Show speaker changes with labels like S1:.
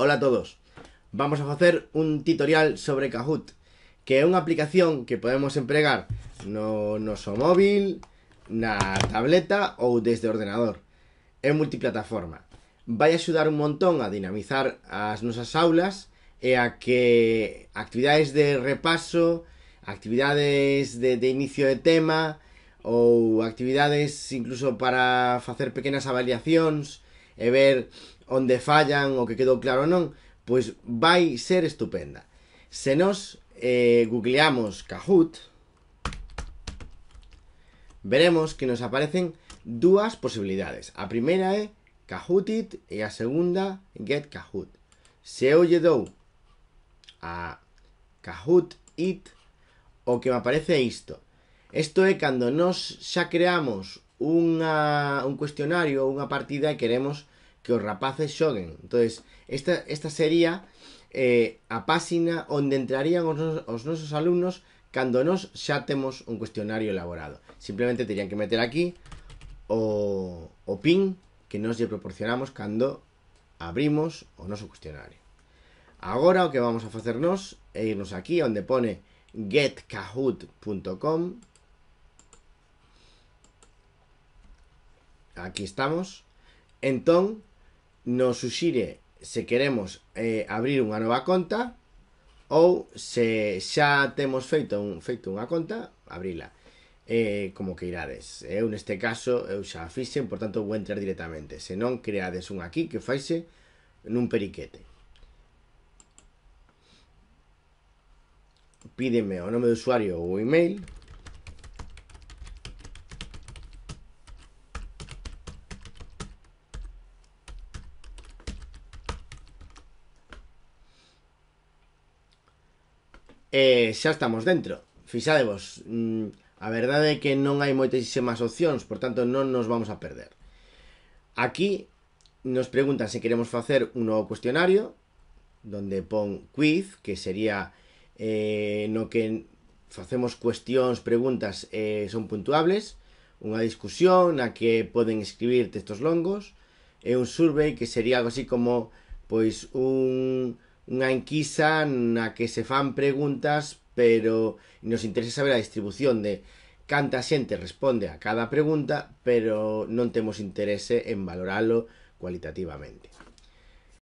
S1: Ola a todos. Vamos a facer un tutorial sobre Kahoot, que é unha aplicación que podemos empregar no noso móvil, na tableta ou desde o ordenador. É multiplataforma. Vai axudar un montón a dinamizar as nosas aulas e a que actividades de repaso, actividades de, de inicio de tema ou actividades incluso para facer pequenas avaliacións, e ver dónde fallan, o que quedó claro o no, pues va a ser estupenda. Se nos eh, googleamos Kahoot, veremos que nos aparecen dos posibilidades. A primera é It y e a segunda Get Kahoot. Se oye do a Kahoot It, o que me aparece esto. Esto es cuando nos ya creamos unha, un cuestionario ou unha partida e queremos que os rapaces xoguen. entonces esta, esta sería eh, a páxina onde entrarían os, os nosos alumnos cando nos xa temos un cuestionario elaborado. Simplemente terían que meter aquí o, o pin que nos lle proporcionamos cando abrimos o noso cuestionario. Agora o que vamos a facer nós é irnos aquí onde pone getkahoot.com aquí estamos. Entón, nos suxire se queremos eh, abrir unha nova conta ou se xa temos feito un feito unha conta, abrila. Eh, como que irades. Eu neste caso eu xa fixen, por tanto vou entrar directamente. Se non creades un aquí que faise nun periquete. Pídeme o nome de usuario ou o email eh, xa estamos dentro. Fixadevos, mm, a verdade é que non hai moitísimas opcións, por tanto non nos vamos a perder. Aquí nos preguntan se queremos facer un novo cuestionario, donde pon quiz, que sería eh, no que facemos cuestións, preguntas, eh, son puntuables, unha discusión na que poden escribir textos longos, e un survey que sería algo así como pois un unha enquisa na que se fan preguntas, pero nos interesa saber a distribución de canta xente responde a cada pregunta, pero non temos interese en valoralo cualitativamente.